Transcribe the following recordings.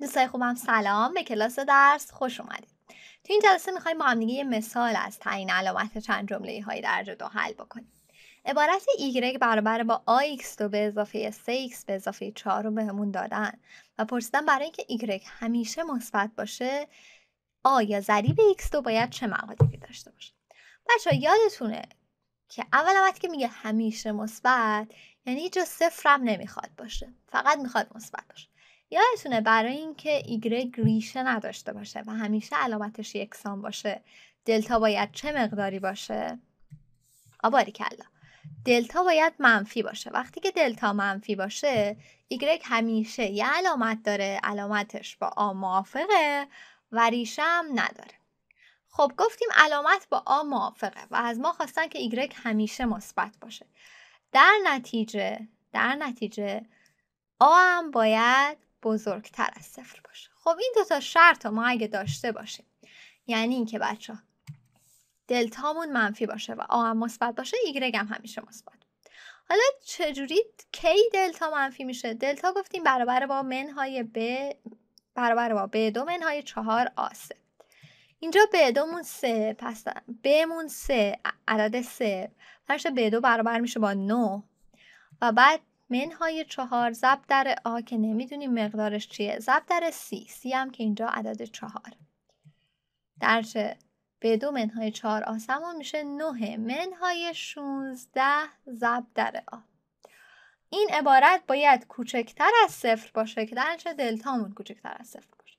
دوستای خوبم سلام به کلاس درس خوش اومدید تو این جلسه میخوایم با هم یه مثال از تعیین علامت چند جمله های درجه دو حل بکنیم عبارت ایگرگ برابر با ax دو به اضافه 3x به اضافه 4 رو بهمون دادن و پرسیدن برای اینکه ایگرگ همیشه مثبت باشه آ یا ضریب x دو باید چه مقادیری داشته باشه بچه یادتونه که اول وقتی که میگه همیشه مثبت یعنی اینجا صفرم نمیخواد باشه فقط میخواد مثبت باشه یادتونه برای اینکه ایگرگ ریشه نداشته باشه و همیشه علامتش یکسان باشه دلتا باید چه مقداری باشه آباری کلا دلتا باید منفی باشه وقتی که دلتا منفی باشه ایگرگ همیشه یه علامت داره علامتش با آ موافقه و ریشه هم نداره خب گفتیم علامت با آ موافقه و از ما خواستن که ایگرگ همیشه مثبت باشه در نتیجه در نتیجه آ هم باید بزرگتر از صفر باشه خب این دوتا شرط ما اگه داشته باشیم یعنی اینکه بچه ها دلتامون منفی باشه و آ مثبت باشه ایگرگ هم همیشه مثبت حالا چجوری کی دلتا منفی میشه دلتا گفتیم برابر با منهای ب برابر با ب دو منهای چهار آسه اینجا ب دومون سه پس بمون سه عدد سه پس ب دو برابر میشه با نو و بعد منهای چهار زبدر در آ که نمیدونیم مقدارش چیه زبدر در سی سی هم که اینجا عدد چهار درچه به دو منهای چهار آسمون سمون میشه نه منهای 16 زبدر در آ این عبارت باید کوچکتر از صفر باشه که درچه دلتامون کوچکتر از صفر باشه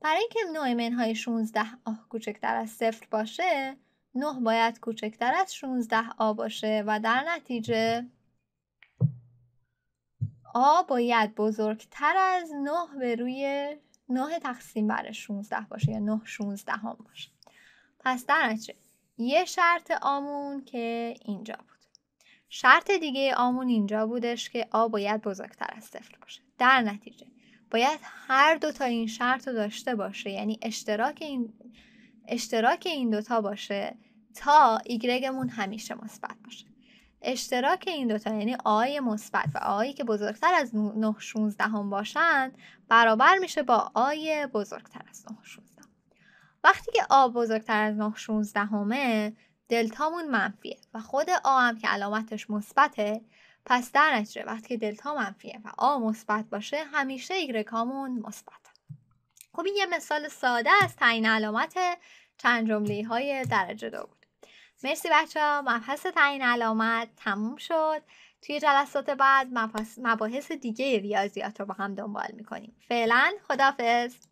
برای اینکه نه منهای 16 آ کوچکتر از صفر باشه 9 باید کوچکتر از 16 آ باشه و در نتیجه آ باید بزرگتر از 9 به روی 9 تقسیم بر 16 باشه یا 9 16 هم باشه پس در نتیجه یه شرط آمون که اینجا بود شرط دیگه آمون اینجا بودش که آ باید بزرگتر از صفر باشه در نتیجه باید هر دو تا این شرط رو داشته باشه یعنی اشتراک این اشتراک این دوتا باشه تا ایگرگمون همیشه مثبت باشه اشتراک این دوتا یعنی آی مثبت و آی که بزرگتر از 9 16 هم باشن برابر میشه با آی بزرگتر از 9 16 وقتی که آ بزرگتر از 9 16 همه دلتامون منفیه و خود آ هم که علامتش مثبته پس در نتیجه وقتی که دلتا منفیه و آ مثبت باشه همیشه ایگرکامون مثبت خب این یه مثال ساده از تعیین علامت چند جمله های درجه دو مرسی بچه ها مبحث تعیین علامت تموم شد توی جلسات بعد مباحث دیگه ریاضیات رو با هم دنبال میکنیم فعلا خدافز